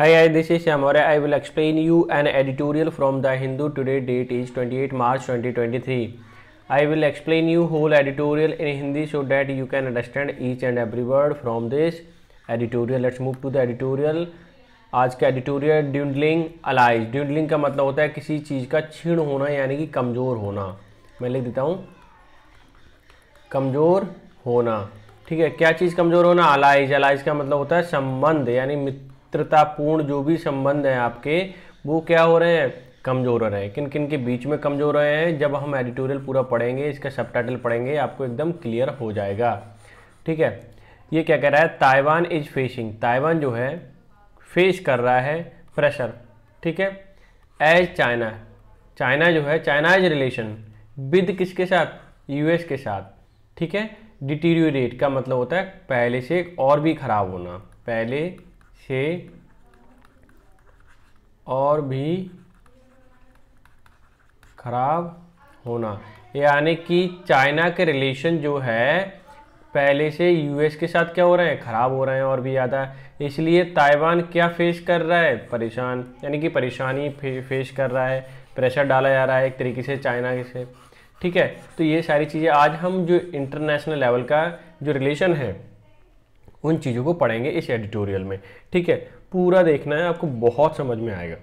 Hi, hi, this is Shyamore. I will explain you an editorial from The Hindu today date is 28 March 2023. I will explain you whole editorial in Hindi so that you can understand each and every word from this editorial. Let's move to the editorial. आज का editorial ड्यूडलिंग allies ड्यूडलिंग का मतलब होता है किसी चीज़ का छीण होना यानी कि कमज़ोर होना मैं लिख देता हूँ कमज़ोर होना ठीक है क्या चीज़ कमज़ोर होना अलाइज अलाइज का मतलब होता है संबंध यानी मित्रतापूर्ण जो भी संबंध हैं आपके वो क्या हो रहे हैं कमज़ोर हो रहे हैं किन किन के बीच में कमज़ोर हो रहे हैं जब हम एडिटोरियल पूरा पढ़ेंगे इसका सब पढ़ेंगे आपको एकदम क्लियर हो जाएगा ठीक है ये क्या कह रहा है ताइवान इज फेसिंग ताइवान जो है फेस कर रहा है प्रेशर ठीक है एज चाइना चाइना जो है चाइना इज रिलेशन विद किसके साथ यूएस के साथ ठीक है डिटीरियोरेट का मतलब होता है पहले से और भी ख़राब होना पहले से और भी खराब होना यानी कि चाइना के रिलेशन जो है पहले से यूएस के साथ क्या हो रहे हैं ख़राब हो रहे हैं और भी ज़्यादा इसलिए ताइवान क्या फेस कर रहा है परेशान यानी कि परेशानी फे, फेस कर रहा है प्रेशर डाला जा रहा है एक तरीके से चाइना से ठीक है तो ये सारी चीज़ें आज हम जो इंटरनेशनल लेवल का जो रिलेशन है उन चीज़ों को पढ़ेंगे इस एडिटोरियल में ठीक है पूरा देखना है आपको बहुत समझ में आएगा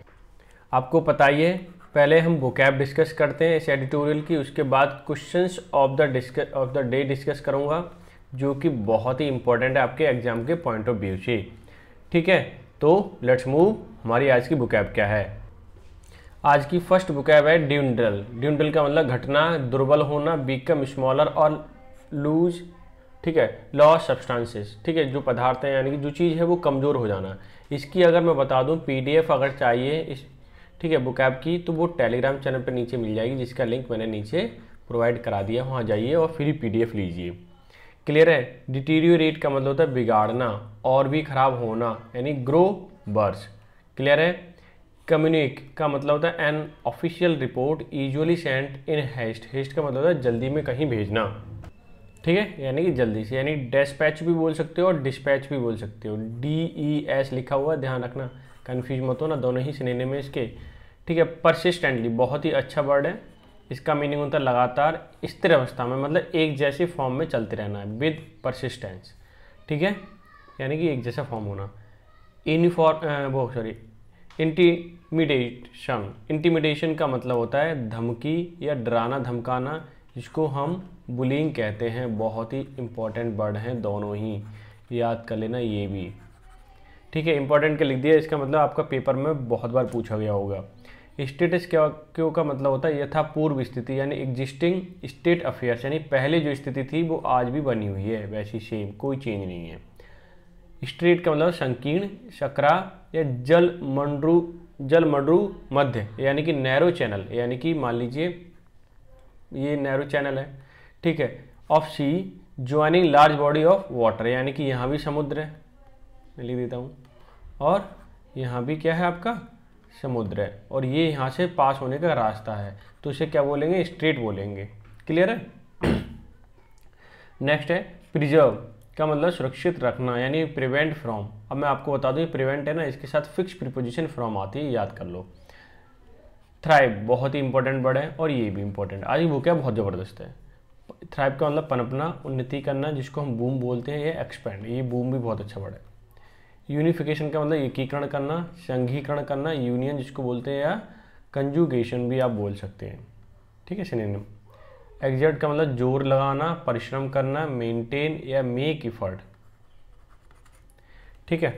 आपको पता ही है पहले हम वोकैब डिस्कस करते हैं इस एडिटोरियल की उसके बाद questions of the disc of the day discuss करूँगा जो कि बहुत ही इंपॉर्टेंट है आपके एग्ज़ाम के पॉइंट ऑफ व्यू से ठीक है तो लेट्स मूव हमारी आज की बुकैब क्या है आज की फर्स्ट बुकैब है ड्यूंडल ड्यूंडल का मतलब घटना दुर्बल होना बीकम स्मॉलर और लूज ठीक है लॉस सब्सटेंसेस ठीक है जो पदार्थ हैं यानी कि जो चीज़ है वो कमज़ोर हो जाना इसकी अगर मैं बता दूं पीडीएफ अगर चाहिए इस ठीक है बुक ऐप की तो वो टेलीग्राम चैनल पर नीचे मिल जाएगी जिसका लिंक मैंने नीचे प्रोवाइड करा दिया वहाँ जाइए और फ्री पी लीजिए क्लियर है डिटीरियोरेट का मतलब होता है बिगाड़ना और भी ख़राब होना यानी ग्रो बर्स क्लियर है कम्युनिक का मतलब होता है an official report usually sent in haste haste का मतलब होता है जल्दी में कहीं भेजना ठीक है यानी कि जल्दी से यानी डिस्पैच भी बोल सकते हो और डिस्पैच भी बोल सकते हो डी ई एस लिखा हुआ ध्यान रखना कन्फ्यूज मत हो ना दोनों ही सिनेने में इसके ठीक है परसिस्टेंटली बहुत ही अच्छा वर्ड है इसका मीनिंग होता है लगातार स्थिर अवस्था में मतलब एक जैसी फॉर्म में चलते रहना है विद परसिस्टेंस ठीक है यानी कि एक जैसा फॉर्म होना यूनिफॉर्म वो सॉरी इंटीमिडेशन इंटीमिडेशन का मतलब होता है धमकी या डराना धमकाना जिसको हम बुलिंग कहते हैं बहुत ही इम्पॉर्टेंट वर्ड हैं दोनों ही याद कर लेना ये भी ठीक है इंपॉर्टेंट के लिख दिया इसका मतलब आपका पेपर में बहुत बार पूछा गया होगा स्टेटस क्या क्यों का मतलब होता है यथा पूर्व स्थिति यानी एग्जिस्टिंग स्टेट अफेयर्स यानी पहले जो स्थिति थी वो आज भी बनी हुई है वैसी सेम कोई चेंज नहीं है स्ट्रेट का मतलब संकीर्ण शकरा या जल मंडरू जल मंडरू मध्य यानी कि नैरो चैनल यानी कि मान लीजिए ये नैरो चैनल है ठीक है of sea joining large body of water यानी कि यहाँ भी समुद्र है मैं लिख देता हूँ और यहाँ भी क्या है आपका समुद्र है और ये यहाँ से पास होने का रास्ता है तो इसे क्या बोलेंगे स्ट्रेट बोलेंगे क्लियर है नेक्स्ट है प्रिजर्व का मतलब सुरक्षित रखना यानी प्रिवेंट फ्रॉम अब मैं आपको बता दूँ प्रिवेंट है ना इसके साथ फिक्स प्रिपोजिशन फ्रॉम आती है याद कर लो थ्राइव बहुत ही इंपॉर्टेंट वर्ड है और ये भी इंपॉर्टेंट आज वो क्या बहुत ज़बरदस्त है थ्राइव का मतलब पनपना उन्नति करना जिसको हम बूम बोलते हैं या एक्सपैंड ये बूम भी बहुत अच्छा वर्ड है यूनिफिकेशन का मतलब एकीकरण करना संघीकरण करना यूनियन जिसको बोलते हैं या कंजुगेशन भी आप बोल सकते हैं ठीक है सिनेम एग्जर्ट का मतलब जोर लगाना परिश्रम करना मेंटेन या मेक इफर्ट ठीक है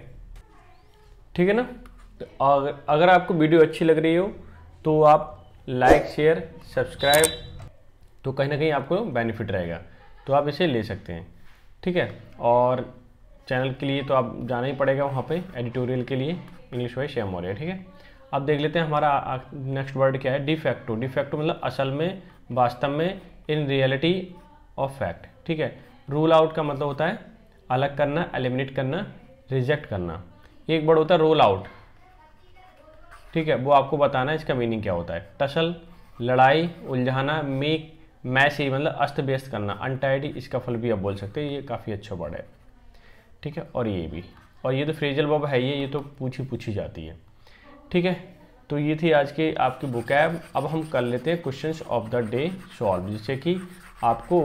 ठीक है ना तो अगर अगर आपको वीडियो अच्छी लग रही हो तो आप लाइक शेयर सब्सक्राइब तो कहीं ना कहीं आपको बेनिफिट रहेगा तो आप इसे ले सकते हैं ठीक है और चैनल के लिए तो आप जाना ही पड़ेगा वहाँ पे एडिटोरियल के लिए इंग्लिश वाइज शेयर मौर्य ठीक है अब देख लेते हैं हमारा नेक्स्ट वर्ड क्या है डिफेक्टो डिफेक्टो मतलब असल में वास्तव में इन रियलिटी ऑफ फैक्ट ठीक है रूल आउट का मतलब होता है अलग करना एलिमिनेट करना रिजेक्ट करना एक वर्ड होता है रोल आउट ठीक है वो आपको बताना है इसका मीनिंग क्या होता है टसल लड़ाई उलझाना मेक मैश ही मतलब अस्त व्यस्त करना अनटाइडी इसका फल भी आप बोल सकते हैं ये काफ़ी अच्छा वर्ड है ठीक है और ये भी और ये तो फ्रेजल बॉब है ये ये तो पूछी पूछी जाती है ठीक है तो ये थी आज की आपकी बुक है अब हम कर लेते हैं question of the day solve जिससे कि आपको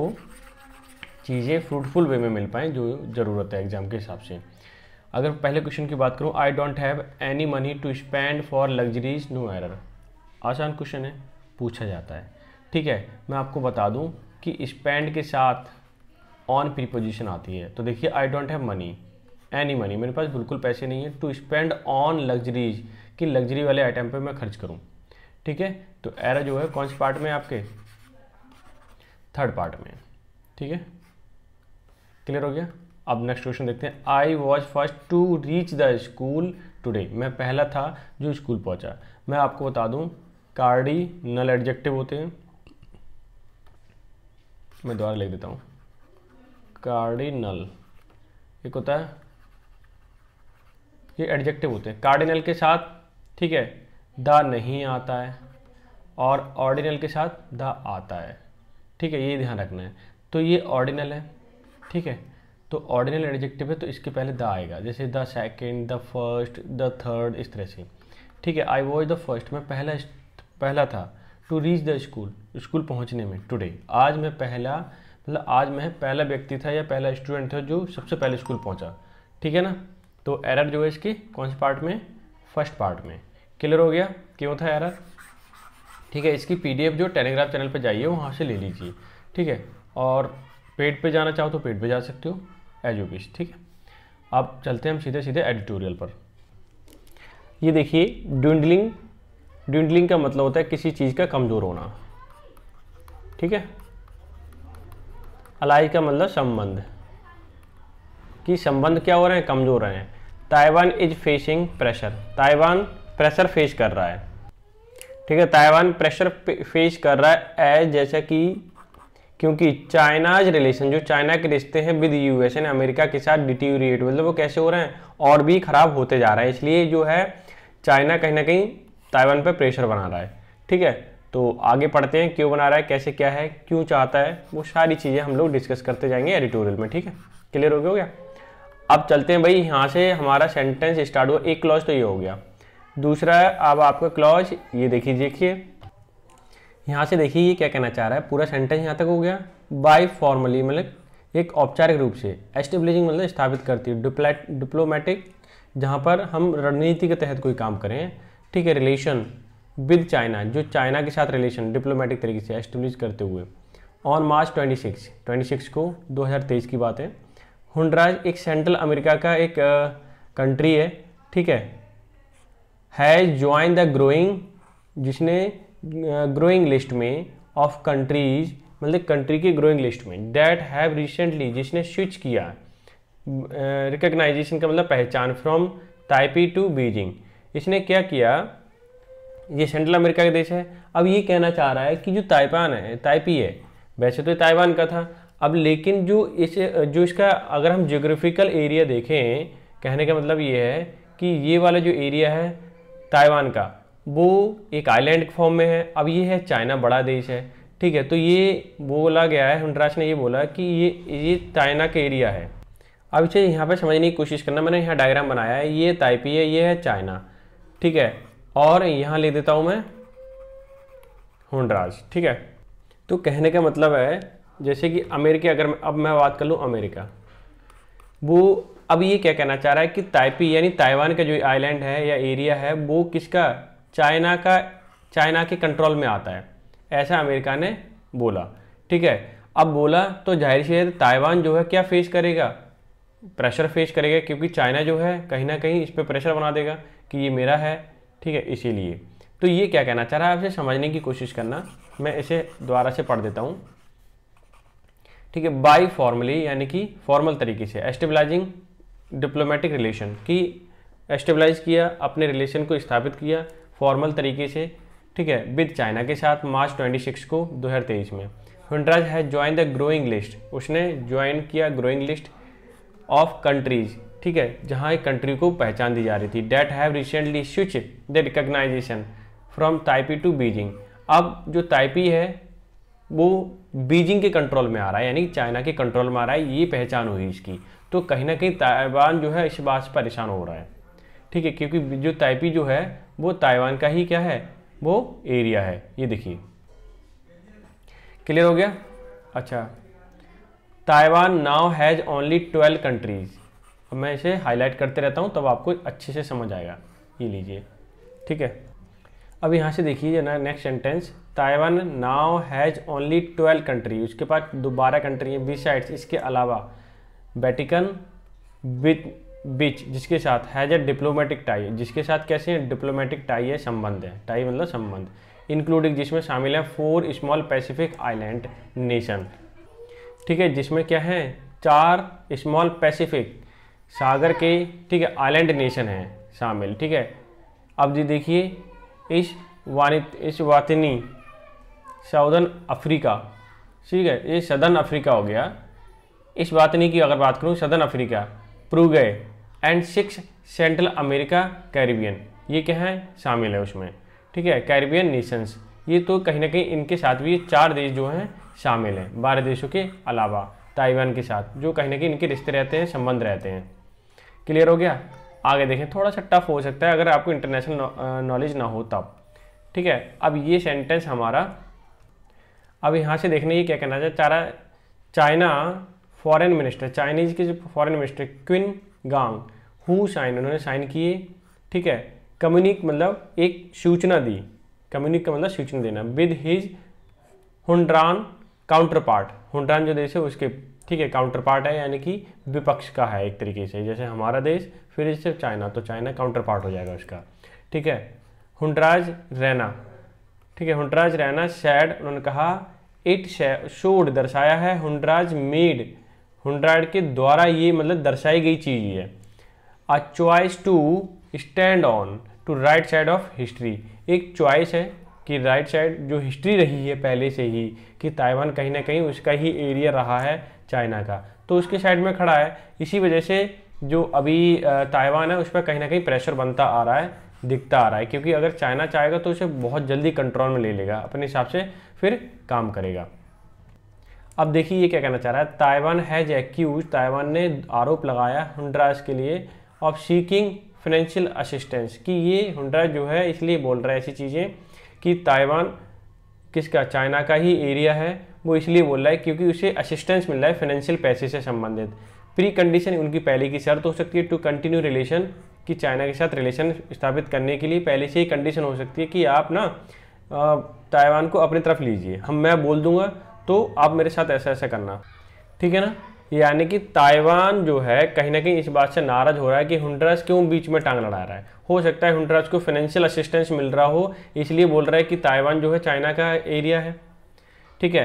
चीज़ें फ्रूटफुल वे में मिल पाएँ जो ज़रूरत है एग्ज़ाम के हिसाब से अगर पहले क्वेश्चन की बात करूँ I don't have any money to spend for luxuries no error आसान क्वेश्चन है पूछा जाता है ठीक है मैं आपको बता दूं कि स्पेंड के साथ ऑन प्रीपोजिशन आती है तो देखिए I don't have money any money मेरे पास बिल्कुल पैसे नहीं है टू स्पेंड ऑन लग्जरीज कि लग्जरी वाले आइटम पे मैं खर्च करूँ ठीक है तो एरा जो है कौन से पार्ट में आपके थर्ड पार्ट में ठीक है क्लियर हो गया अब नेक्स्ट क्वेश्चन देखते हैं I was first to reach the school today मैं पहला था जो स्कूल पहुंचा मैं आपको बता दूं कार्डी नल एडजेक्टिव होते हैं मैं दोबारा लिख देता हूँ कार्डिनल एक होता है ये एडजेक्टिव होते हैं कार्डिनल के साथ ठीक है द नहीं आता है और ऑर्डिनल के साथ द आता है ठीक है ये ध्यान रखना है तो ये ऑर्डिनल है ठीक है तो ऑर्डिनल एडजेक्टिव है तो इसके पहले द आएगा जैसे the second the first the third इस तरह से ठीक है आई वॉज द फर्स्ट मैं पहला पहला था to reach the school school पहुंचने में टुडे आज मैं पहला मतलब आज मैं पहला व्यक्ति था या पहला स्टूडेंट था जो सबसे पहले स्कूल पहुंचा ठीक है ना तो एरर जो है इसके कौन से पार्ट में फर्स्ट पार्ट में क्लियर हो गया क्यों था एरर ठीक है इसकी पी जो टेलीग्राफ चैनल पर जाइए वहाँ से ले लीजिए ठीक है और पेड पे जाना चाहो तो पेड पे जा सकते हो एज यू विश ठीक है अब चलते हैं हम सीधे सीधे एडिटोरियल पर ये देखिए ड्विंडलिंग ड्यूडलिंग का मतलब होता है किसी चीज़ का कमज़ोर होना ठीक है अलाई का मतलब संबंध कि संबंध क्या हो रहे हैं कमज़ोर रहे हैं Taiwan is facing pressure Taiwan pressure face कर रहा है ठीक है ताइवान प्रेशर फेस कर रहा है एज जैसा कि क्योंकि चाइनाज रिलेशन जो चाइना के रिश्ते हैं विद यूएस एंड अमेरिका के साथ डिटीरिएट मतलब वो कैसे हो रहे हैं और भी ख़राब होते जा रहे हैं इसलिए जो है चाइना कहीं ना कहीं ताइवान पर प्रेशर बना रहा है ठीक है तो आगे पढ़ते हैं क्यों बना रहा है कैसे क्या है क्यों चाहता है वो सारी चीज़ें हम लोग डिस्कस करते जाएंगे एडिटोरियल में ठीक है क्लियर हो गया हो गया अब चलते हैं भाई यहाँ से हमारा सेंटेंस स्टार्ट हुआ एक क्लॉज तो ये हो गया दूसरा अब आपका क्लॉज ये देखिए देखिए यहाँ से देखिए ये क्या कहना चाह रहा है पूरा सेंटेंस यहाँ तक हो गया बाई फॉर्मली मतलब एक औपचारिक रूप से एस्टेब्लिशिंग मतलब स्थापित करती है डिप्लोमेटिक जहाँ पर हम रणनीति के तहत कोई काम करें ठीक है रिलेशन विद चाइना जो चाइना के साथ रिलेशन डिप्लोमेटिक तरीके से एस्टेब्लिश करते हुए ऑन मार्च 26 26 को 2023 की बात है हुंडराज एक सेंट्रल अमेरिका का एक कंट्री है ठीक है हैज़ ज्वाइन द ग्रोइंग जिसने ग्रोइंग लिस्ट में ऑफ कंट्रीज मतलब कंट्री की ग्रोइंग लिस्ट में डेट हैव रिसेंटली जिसने स्विच किया रिकग्नाइजेशन का मतलब पहचान फ्रॉम ताइपी टू बीजिंग इसने क्या किया ये सेंट्रल अमेरिका का देश है अब ये कहना चाह रहा है कि जो ताइवान है ताइपी है वैसे तो ताइवान का था अब लेकिन जो इस जो इसका अगर हम जोग्राफिकल एरिया देखें कहने का मतलब ये है कि ये वाला जो एरिया है ताइवान का वो एक आइलैंड के फॉर्म में है अब ये है चाइना बड़ा देश है ठीक है तो ये बोला गया है हंडराज ने ये बोला कि ये ये चाइना का एरिया है अब इसे यहाँ पर समझने की कोशिश करना मैंने यहाँ डायग्राम बनाया है ये ताइपी है ये है चाइना ठीक है और यहाँ ले देता हूँ मैं हुनराज ठीक है तो कहने का मतलब है जैसे कि अमेरिका अगर अब मैं बात कर लूँ अमेरिका वो अब ये क्या कहना चाह रहा है कि ताइपी यानी ताइवान का जो आइलैंड है या एरिया है वो किसका चाइना का चाइना के कंट्रोल में आता है ऐसा अमेरिका ने बोला ठीक है अब बोला तो जाहिर सी है ताइवान जो है क्या फेस करेगा प्रेशर फेस करेगा क्योंकि चाइना जो है कहीं ना कहीं इस पर प्रेशर बना देगा कि ये मेरा है ठीक है इसीलिए तो ये क्या कहना चाह रहा है आपसे समझने की कोशिश करना मैं इसे दोबारा से पढ़ देता हूँ ठीक है बाई फॉर्मली यानी कि फॉर्मल तरीके से एस्टेबलाइजिंग डिप्लोमेटिक रिलेशन कि एस्टेबलाइज किया अपने रिलेशन को स्थापित किया फॉर्मल तरीके से ठीक है विद चाइना के साथ मार्च 26 को 2023 में Honduras has join the growing list उसने ज्वाइन किया ग्रोइंग लिस्ट ऑफ कंट्रीज़ ठीक है जहाँ एक कंट्री को पहचान दी जा रही थी that have recently switch the recognition from Taipei to Beijing अब जो ताइपी है वो बीजिंग के कंट्रोल में आ रहा है यानी चाइना के कंट्रोल में आ रहा है ये पहचान हुई इसकी तो कहीं ना कहीं ताइवान जो है इस बात से परेशान हो रहा है ठीक है क्योंकि जो ताइपी जो है वो ताइवान का ही क्या है वो एरिया है ये देखिए क्लियर हो गया अच्छा Taiwan now has only twelve countries मैं इसे हाईलाइट करते रहता हूँ तब आपको अच्छे से समझ आएगा ये लीजिए ठीक है अब यहाँ से देखिए ना next sentence Taiwan now has only twelve country उसके पास दोबारा कंट्री है साइड्स इसके अलावा वेटिकन बिच जिसके साथ हैज़ ए डिप्लोमेटिक टाई जिसके साथ कैसे हैं डिप्लोमेटिक टाई है संबंध है टाई मतलब संबंध इंक्लूडिंग जिसमें शामिल है four small Pacific island nation ठीक है जिसमें क्या है चार स्मॉल पैसिफिक सागर के ठीक है आइलैंड नेशन हैं शामिल ठीक है अब जी देखिए इस वानित इस वातनी साउदर्न अफ्रीका ठीक है ये सदर्न अफ्रीका हो गया इस वातनी की अगर बात करूँ southern Africa Paraguay and six Central America Caribbean ये क्या है शामिल है उसमें ठीक है कैरिबियन नेशंस ये तो कहीं ना कहीं इनके साथ भी ये चार देश जो हैं शामिल हैं बारह देशों के अलावा ताइवान के साथ जो कहीं ना कहीं इनके रिश्ते रहते हैं संबंध रहते हैं क्लियर हो गया आगे देखें थोड़ा सा टफ हो सकता है अगर आपको इंटरनेशनल नॉलेज ना हो तब ठीक है अब ये सेंटेंस हमारा अब यहाँ से देखने ये क्या कहना चाहिए चारा चाइना फॉरेन मिनिस्टर चाइनीज़ के जो foreign minister Qin Gang who sign उन्होंने साइन किए ठीक है कम्युनिक मतलब एक सूचना दी कम्युनिक का मतलब सूचना देना with his Honduran counterpart Honduran जो देश है उसके ठीक है काउंटर पार्ट है यानी कि विपक्ष का है एक तरीके से जैसे हमारा देश फिर सिर्फ चाइना तो चाइना काउंटर पार्ट हो जाएगा उसका ठीक है हुडराज रैना ठीक है हुडराज रैना सैड उन्होंने कहा इट शोड दर्शाया है हुडराज मेड हुडराज के द्वारा ये मतलब दर्शाई गई चीज़ है a choice to stand on to right side of history एक चॉइस है कि राइट साइड जो हिस्ट्री रही है पहले से ही कि ताइवान कहीं ना कहीं उसका ही एरिया रहा है चाइना का तो उसके साइड में खड़ा है इसी वजह से जो अभी ताइवान है उस पर कहीं ना कहीं प्रेशर बनता आ रहा है दिखता आ रहा है क्योंकि अगर चाइना चाहेगा तो उसे बहुत जल्दी कंट्रोल में ले लेगा अपने हिसाब से फिर काम करेगा अब देखिए ये क्या कहना चाह रहा है ताइवान हैज एक्यूज ताइवान ने आरोप लगाया हुंड्रास के लिए ऑफ सीकिंग फाइनेंशियल असिस्टेंस कि ये हुंड्रास जो है इसलिए बोल रहा है ऐसी चीज़ें कि ताइवान किसका चाइना का ही एरिया है वो इसलिए बोल रहा है क्योंकि उसे असिस्टेंस मिल रहा है फाइनेंशियल पैसे से संबंधित प्री कंडीशन उनकी पहले की शर्त हो सकती है टू कंटिन्यू रिलेशन कि चाइना के साथ रिलेशन स्थापित करने के लिए पहले से ही कंडीशन हो सकती है कि आप ना ताइवान को अपनी तरफ लीजिए हम मैं बोल दूंगा तो आप मेरे साथ ऐसा ऐसा करना ठीक है ना यानी कि ताइवान जो है कहीं ना कहीं इस बात से नाराज हो रहा है कि हुंडरस क्यों बीच में टांग लड़ा रहा है हो सकता है हुंडरस को फाइनेंशियल असिस्टेंस मिल रहा हो इसलिए बोल रहा है कि ताइवान जो है चाइना का एरिया है ठीक है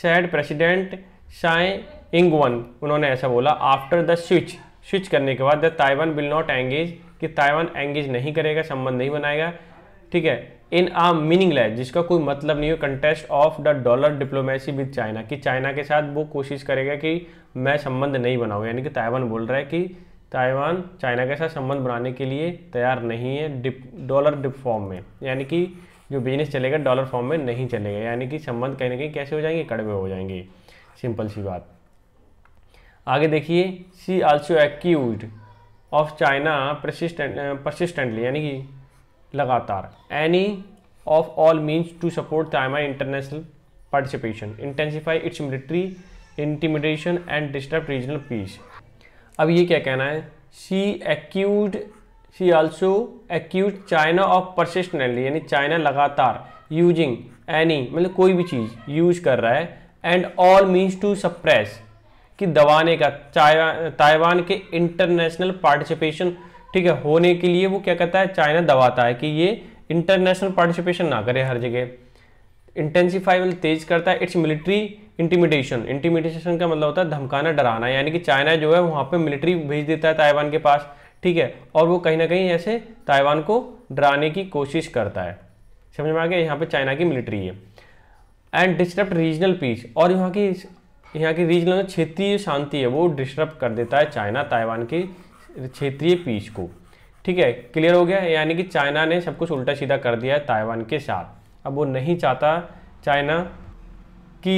सैड प्रेसिडेंट शाए इंगवन उन्होंने ऐसा बोला आफ्टर द स्विच स्विच करने के बाद the Taiwan will not engage कि ताइवान एंगेज नहीं करेगा संबंध नहीं बनाएगा ठीक है इन आ मीनिंगलेस जिसका कोई मतलब नहीं है contest of the dollar diplomacy with China कि चाइना के साथ वो कोशिश करेगा कि मैं संबंध नहीं बनाऊँ यानी कि ताइवान बोल रहा है कि ताइवान चाइना के साथ संबंध बनाने के लिए तैयार नहीं है डिप डॉलर डिप फॉर्म में यानी कि जो बिजनेस चलेगा डॉलर फॉर्म में नहीं चलेगा यानी कि संबंध कहीं ना कहीं कैसे हो जाएंगे कड़वे हो जाएंगे सिंपल सी बात आगे देखिए she also accuse of China persistently यानी कि लगातार any of all means to support Taiwan international participation intensify its military intimidation and disturb regional peace अब ये क्या कहना है she accuse she also accuse China of persistently यानी China लगातार यूजिंग एनी मतलब कोई भी चीज़ यूज कर रहा है and all means to suppress कि दबाने का ताइवान के इंटरनेशनल पार्टिसिपेशन ठीक है होने के लिए वो क्या कहता है चाइना दबाता है कि ये इंटरनेशनल पार्टिसिपेशन ना करे हर जगह इंटेंसिफाई मतलब तेज करता है इट्स मिलिट्री इंटीमिडेशन इंटीमिडेशन का मतलब होता है धमकाना डराना यानी कि चाइना जो है वहाँ पे मिलिट्री भेज देता है ताइवान के पास ठीक है और वो कहीं ना कहीं ऐसे ताइवान को डराने की कोशिश करता है समझ में आ गया यहाँ पे चाइना की मिलिट्री है एंड डिस्टर्ब रीजनल पीस और यहाँ की यहाँ की रीजनल क्षेत्रीय शांति है वो डिस्टर्ब कर देता है चाइना ताइवान की क्षेत्रीय पीस को ठीक है क्लियर हो गया यानी कि चाइना ने सब कुछ उल्टा सीधा कर दिया है ताइवान के साथ अब वो नहीं चाहता चाइना कि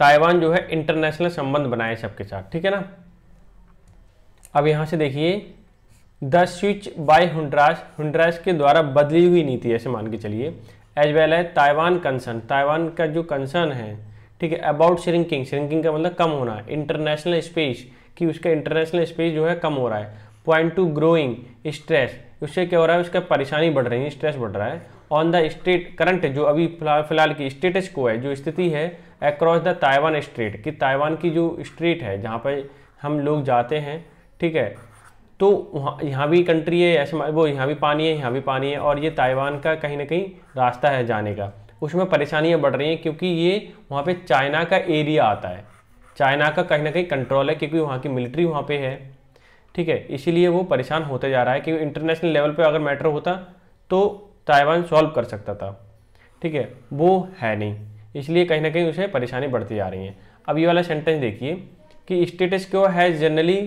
ताइवान जो है इंटरनेशनल संबंध बनाए सबके साथ ठीक है ना अब यहाँ से देखिए the switch by Honduras Honduras के द्वारा बदली हुई नीति ऐसे मान के चलिए एज वेल है ताइवान कंसर्न ताइवान का जो कंसर्न है ठीक है अबाउट श्रिंकिंग श्रिंकिंग का मतलब कम होना इंटरनेशनल स्पेस कि उसका इंटरनेशनल स्पेस जो है कम हो रहा है पॉइंट टू ग्रोइंग स्ट्रेस उससे क्या हो रहा है उसका परेशानी बढ़ रही है स्ट्रेस बढ़ रहा है ऑन द स्टेट करंट जो अभी फिलहाल फिलहाल की स्टेटस को है जो स्थिति है अक्रॉस द ताइवान स्ट्रेट कि ताइवान की जो स्ट्रीट है जहाँ पर हम लोग जाते हैं ठीक है तो वहाँ यहाँ भी कंट्री है ऐसे वो यहाँ भी पानी है यहाँ भी पानी है और ये ताइवान का कहीं ना कहीं रास्ता है जाने का उसमें परेशानियाँ बढ़ रही हैं क्योंकि ये वहाँ पे चाइना का एरिया आता है चाइना का कहीं ना कहीं कंट्रोल है क्योंकि वहाँ की मिलिट्री वहाँ पे है ठीक है इसीलिए वो परेशान होते जा रहा है क्योंकि इंटरनेशनल लेवल पे अगर मैटर होता तो ताइवान सॉल्व कर सकता था ठीक है वो है नहीं इसलिए कहीं ना कहीं उसे परेशानी बढ़ती जा रही है अब ये वाला सेंटेंस देखिए कि स्टेटस क्यों है जनरली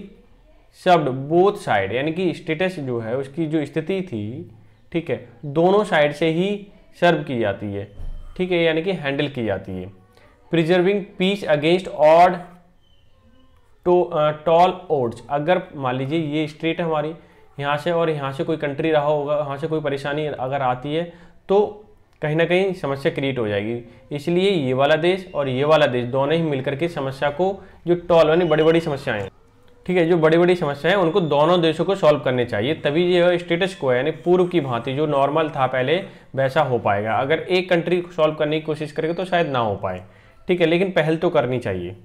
शब्ड बोथ साइड यानी कि स्टेटस जो है उसकी जो स्थिति थी ठीक है दोनों साइड से ही सर्व की जाती है ठीक है यानी कि हैंडल की जाती है preserving peace against odd tall odds अगर मान लीजिए ये स्ट्रीट है हमारी यहाँ से और यहाँ से कोई कंट्री रहा होगा यहाँ से कोई परेशानी अगर आती है तो कहीं ना कहीं समस्या क्रिएट हो जाएगी इसलिए ये वाला देश और ये वाला देश दोनों ही मिलकर के समस्या को जो टॉल यानी बड़ी बड़ी समस्याएं हैं ठीक है जो बड़ी बड़ी समस्याएं हैं उनको दोनों देशों को सॉल्व करने चाहिए तभी जो स्टेटस को यानी पूर्व की भांति जो नॉर्मल था पहले वैसा हो पाएगा अगर एक कंट्री सॉल्व करने की कोशिश करेगा तो शायद ना हो पाए ठीक है लेकिन पहल तो करनी चाहिए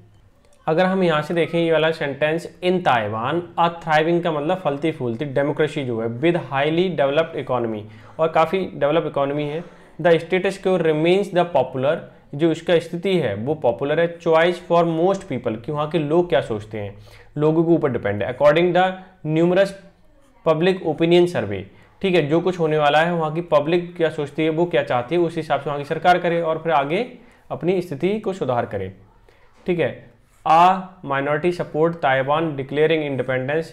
अगर हम यहाँ से देखें ये वाला sentence in Taiwan a thriving का मतलब फलती फूलती डेमोक्रेसी जो है विद हाईली डेवलप्ड इकोनॉमी और काफ़ी डेवलप इकोनॉमी है the status quo remains the popular जो इसका स्थिति है वो पॉपुलर है चॉइस फॉर मोस्ट पीपल कि वहाँ के लोग क्या सोचते हैं लोगों के ऊपर डिपेंड है according the numerous public opinion survey ठीक है जो कुछ होने वाला है वहाँ की पब्लिक क्या सोचती है वो क्या चाहती है उस हिसाब से वहाँ की सरकार करे और फिर आगे अपनी स्थिति को सुधार करे ठीक है a minority support Taiwan declaring independence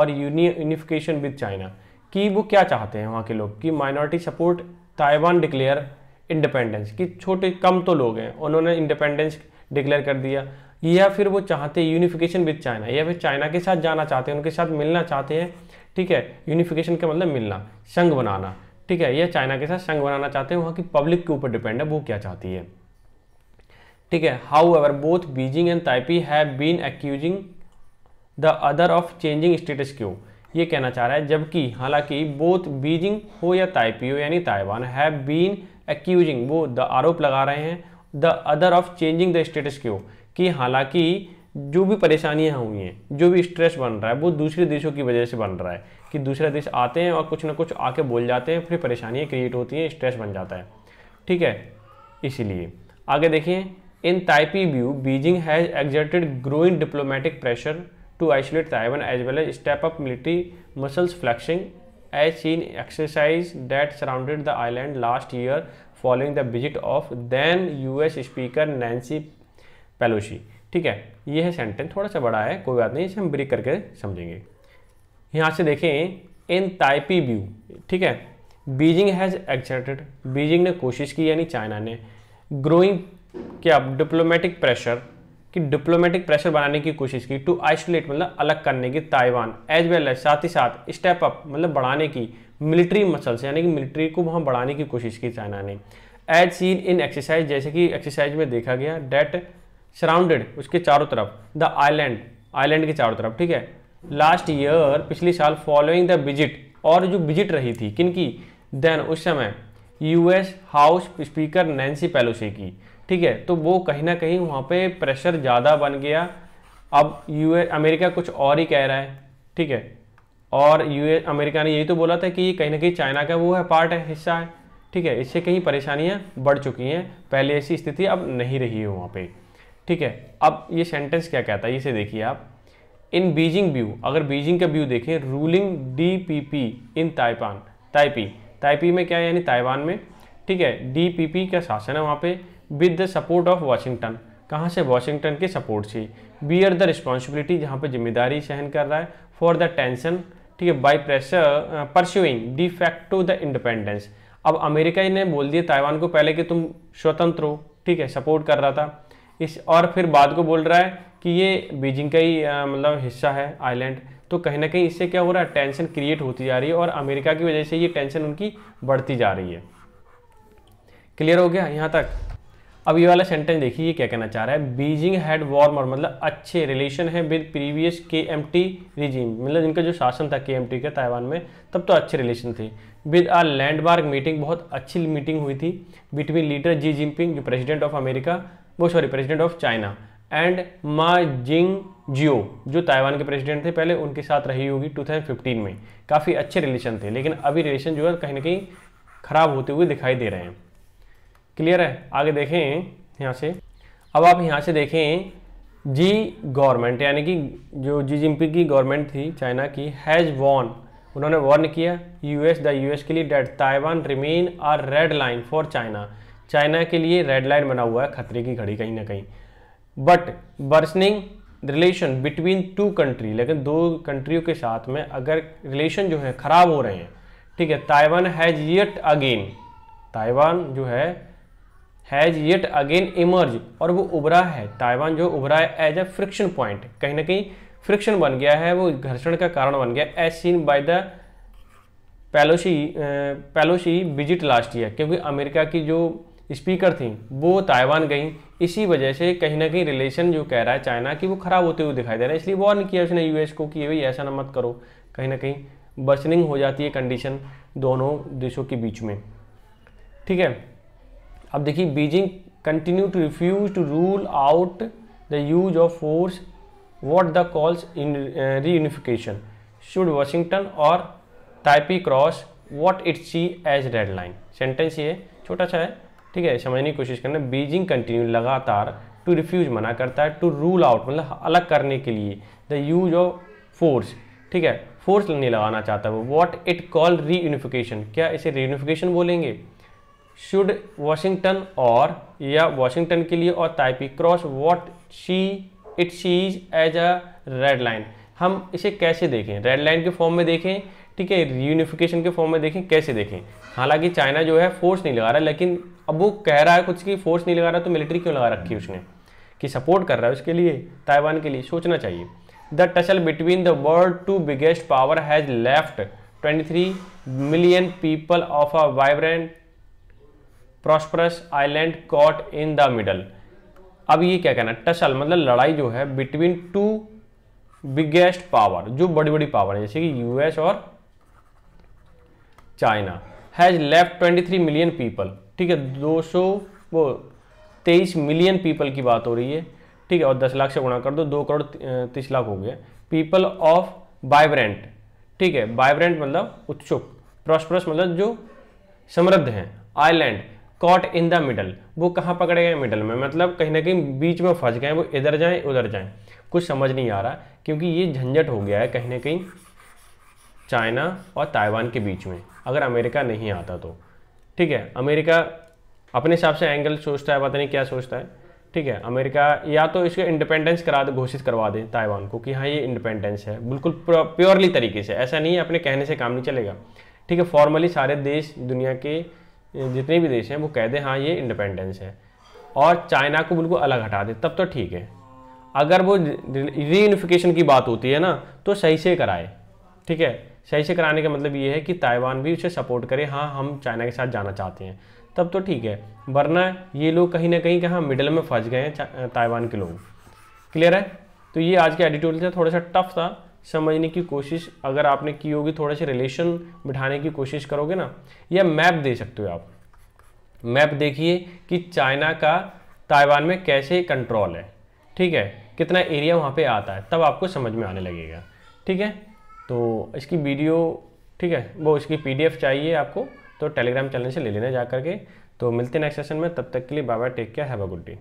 और यूनिफिकेशन विद चाइना कि वो क्या चाहते हैं वहाँ के लोग कि minority support Taiwan declare independence कि छोटे कम तो लोग हैं उन्होंने इंडिपेंडेंस डिक्लेयर कर दिया या फिर वो चाहते हैं यूनिफिकेशन विद चाइना या फिर चाइना के साथ जाना चाहते हैं उनके साथ मिलना चाहते हैं ठीक है यूनिफिकेशन का मतलब मिलना संघ बनाना ठीक है या चाइना के साथ संघ बनाना चाहते हैं वहाँ की पब्लिक के ऊपर डिपेंड है वो क्या चाहती है ठीक है however both Beijing and Taipei have been accusing the other of changing status quo ये कहना चाह रहा है जबकि हालांकि बोथ बीजिंग हो या ताइपी हो यानी ताइवान हैव बीन एक्यूजिंग वो द आरोप लगा रहे हैं the other of changing the status quo कि हालांकि जो भी परेशानियां हुई हैं जो भी स्ट्रेस बन रहा है वो दूसरे देशों की वजह से बन रहा है कि दूसरे देश आते हैं और कुछ ना कुछ आके बोल जाते हैं फिर परेशानियां क्रिएट होती हैं स्ट्रेस बन जाता है ठीक है इसीलिए आगे देखिए in Taipei view Beijing has exerted growing diplomatic pressure to isolate Taiwan as well as step up military muscles flexing as seen exercise that surrounded the island last year following the visit of then U S speaker Nancy Pelosi ठीक है यह है sentence थोड़ा सा बड़ा है कोई बात नहीं इसे हम ब्रिक करके समझेंगे यहाँ से देखें इन ताइपी व्यू ठीक है बीजिंग हैज़ एक्सटेड बीजिंग ने कोशिश की यानी चाइना ने ग्रोइंग कि अब डिप्लोमेटिक प्रेशर कि डिप्लोमेटिक प्रेशर बनाने की कोशिश की टू आइसोलेट मतलब अलग करने की ताइवान एज वेल एज साथ ही साथ स्टेप अप मतलब बढ़ाने की मिलिट्री मसल्स यानी कि मिलिट्री को वहाँ बढ़ाने की कोशिश की चाइना ने एज सीन इन एक्सरसाइज जैसे कि एक्सरसाइज में देखा गया डेट सराउंडेड उसके चारों तरफ द आइलैंड आइलैंड के चारों तरफ ठीक है लास्ट ईयर पिछले साल फॉलोइंग द विजिट और जो विजिट रही थी किन की देन उस समय US house speaker Nancy Pelosi की ठीक है तो वो कहीं ना कहीं वहाँ पे प्रेशर ज़्यादा बन गया अब यू अमेरिका कुछ और ही कह रहा है ठीक है और यू अमेरिका ने यही तो बोला था कि कहीं ना कहीं चाइना का वो है पार्ट है हिस्सा है ठीक है इससे कहीं परेशानियाँ बढ़ चुकी हैं पहले ऐसी स्थिति अब नहीं रही है वहाँ पर ठीक है अब ये सेंटेंस क्या कहता है इसे देखिए आप इन बीजिंग व्यू अगर बीजिंग का व्यू देखें ruling D P P in Taipei Taipei Taipei में क्या है यानी ताइवान में ठीक है डी पी पी का शासन है वहाँ पर with the support of Washington कहाँ से वाशिंगटन के सपोर्ट से बियर द रिस्पॉन्सिबिलिटी जहाँ पे जिम्मेदारी सहन कर रहा है फॉर द टेंशन ठीक है by pressure pursuing de facto to the independence अब अमेरिका ने बोल दिया ताइवान को पहले कि तुम स्वतंत्र हो ठीक है सपोर्ट कर रहा था इस और फिर बाद को बोल रहा है कि ये बीजिंग का ही uh, मतलब हिस्सा है आइलैंड तो कहीं ना कहीं इससे क्या हो रहा है टेंशन क्रिएट होती जा रही है और अमेरिका की वजह से ये टेंशन उनकी बढ़ती जा रही है क्लियर हो गया यहाँ तक अब ये वाला सेंटेंस देखिए ये क्या कहना चाह रहा है बीजिंग हैड वार्मर मतलब अच्छे रिलेशन है with previous K M T regime मतलब इनका जो शासन था के एम टी का ताइवान में तब तो अच्छे रिलेशन थे विद आ लैंडमार्क मीटिंग बहुत अच्छी मीटिंग हुई थी बिटवीन लीडर जी जिनपिंग जो प्रेसिडेंट ऑफ अमेरिका वो sorry president of China and Ma Ying जियो जो ताइवान के प्रेसिडेंट थे पहले उनके साथ रही होगी 2015 में काफ़ी अच्छे रिलेशन थे लेकिन अभी रिलेशन जो है कहीं ना कहीं ख़राब होते हुए दिखाई दे रहे हैं क्लियर है आगे देखें यहाँ से अब आप यहाँ से देखें जी गवर्नमेंट यानी कि जो जी जिनपिंग की गवर्नमेंट थी चाइना की हैज़ वॉर्न उन्होंने वॉर्न किया यूएस द यूएस के लिए that Taiwan remain a red line for China China के लिए रेड लाइन बना हुआ है खतरे की घड़ी कहीं ना कहीं but worsening relation between two country लेकिन दो कंट्रियों के साथ में अगर रिलेशन जो है ख़राब हो रहे हैं ठीक है Taiwan has yet again Taiwan जो है हैज येट अगेन इमर्ज और वो उभरा है ताइवान जो उभरा है एज अ फ्रिक्शन पॉइंट कहीं ना कहीं फ्रिक्शन बन गया है वो घर्षण का कारण बन गया as seen by the Pelosi Pelosi visit last year क्योंकि अमेरिका की जो स्पीकर थी वो ताइवान गई इसी वजह से कहीं ना कहीं रिलेशन जो कह रहा है चाइना की वो ख़राब होते हुए दिखाई दे रहा है इसलिए वॉर्न किया उसने यूएस को कि भाई ऐसा ना मत करो कहीं ना कहीं बर्सनिंग हो जाती है कंडीशन दोनों देशों के बीच में ठीक है अब देखिए Beijing continue to refuse to rule out the use of force what the calls in reunification should Washington और Taipei cross what it see as red line sentence ये छोटा सा है ठीक है समझने की कोशिश करना बीजिंग कंटिन्यू लगातार टू रिफ्यूज मना करता है टू रूल आउट मतलब अलग करने के लिए द यूज ऑफ फोर्स ठीक है फोर्स नहीं लगाना चाहता वो वॉट इट कॉल यूनिफिकेशन क्या इसे यूनिफिकेशन बोलेंगे शुड वॉशिंगटन और या वॉशिंगटन के लिए और Taipei cross what she it sees as a red line हम इसे कैसे देखें रेड लाइन के फॉर्म में देखें ठीक है यूनिफिकेशन के फॉर्म में देखें कैसे देखें हालांकि चाइना जो है फोर्स नहीं लगा रहा लेकिन अब वो कह रहा है कुछ कि फोर्स नहीं लगा रहा तो मिलिट्री क्यों लगा रखी है उसने कि सपोर्ट कर रहा है उसके लिए ताइवान के लिए सोचना चाहिए the tussle between the world two biggest power has left 23 million people of a vibrant prosperous island caught in the middle अब ये क्या कहना टसल मतलब लड़ाई जो है बिटवीन टू बिगेस्ट पावर जो बड़ी बड़ी पावर है जैसे कि यूएस और China has left 23 million people ठीक है 200 वो तेईस मिलियन पीपल की बात हो रही है ठीक है और 10 लाख से गुणा कर दो दो करोड़ तीस लाख हो गया पीपल ऑफ वाइब्रेंट ठीक है वाइब्रेंट मतलब उत्सुक प्रॉस्परस मतलब जो समृद्ध हैं island caught in the middle वो कहाँ पकड़े गए मिडल में मतलब कहीं ना कहीं बीच में फंस गए वो इधर जाएं उधर जाएं कुछ समझ नहीं आ रहा क्योंकि ये झंझट हो गया है कहीं ना कहीं चाइना और ताइवान के बीच में अगर अमेरिका नहीं आता तो ठीक है अमेरिका अपने हिसाब से एंगल सोचता है पता नहीं क्या सोचता है ठीक है अमेरिका या तो इसको इंडिपेंडेंस करा दे घोषित करवा दे ताइवान को कि हाँ ये इंडिपेंडेंस है बिल्कुल प्योरली तरीके से ऐसा नहीं है अपने कहने से काम नहीं चलेगा ठीक है फॉर्मली सारे देश दुनिया के जितने भी देश हैं वो कह दें हाँ ये इंडिपेंडेंस है और चाइना को बिल्कुल अलग हटा दे तब तो ठीक है अगर वो रीयूनिफिकेशन की बात होती है ना तो सही से कराए ठीक है सही से कराने का मतलब ये है कि ताइवान भी उसे सपोर्ट करे हाँ हम चाइना के साथ जाना चाहते हैं तब तो ठीक है वरना ये लोग कहीं ना कहीं कहाँ मिडल में फंस गए हैं ताइवान के लोग क्लियर है तो ये आज के एडिटोरियल था थोड़ा सा टफ था समझने की कोशिश अगर आपने की होगी थोड़े से रिलेशन बिठाने की कोशिश करोगे ना या मैप दे सकते हो आप मैप देखिए कि चाइना का ताइवान में कैसे कंट्रोल है ठीक है कितना एरिया वहाँ पे आता है तब आपको समझ में आने लगेगा ठीक है तो इसकी वीडियो ठीक है वो इसकी पीडीएफ चाहिए आपको तो टेलीग्राम चैनल से ले लेना जा करके तो मिलते हैं नेक्स्ट सेशन में तब तक के लिए bye bye take care have a good day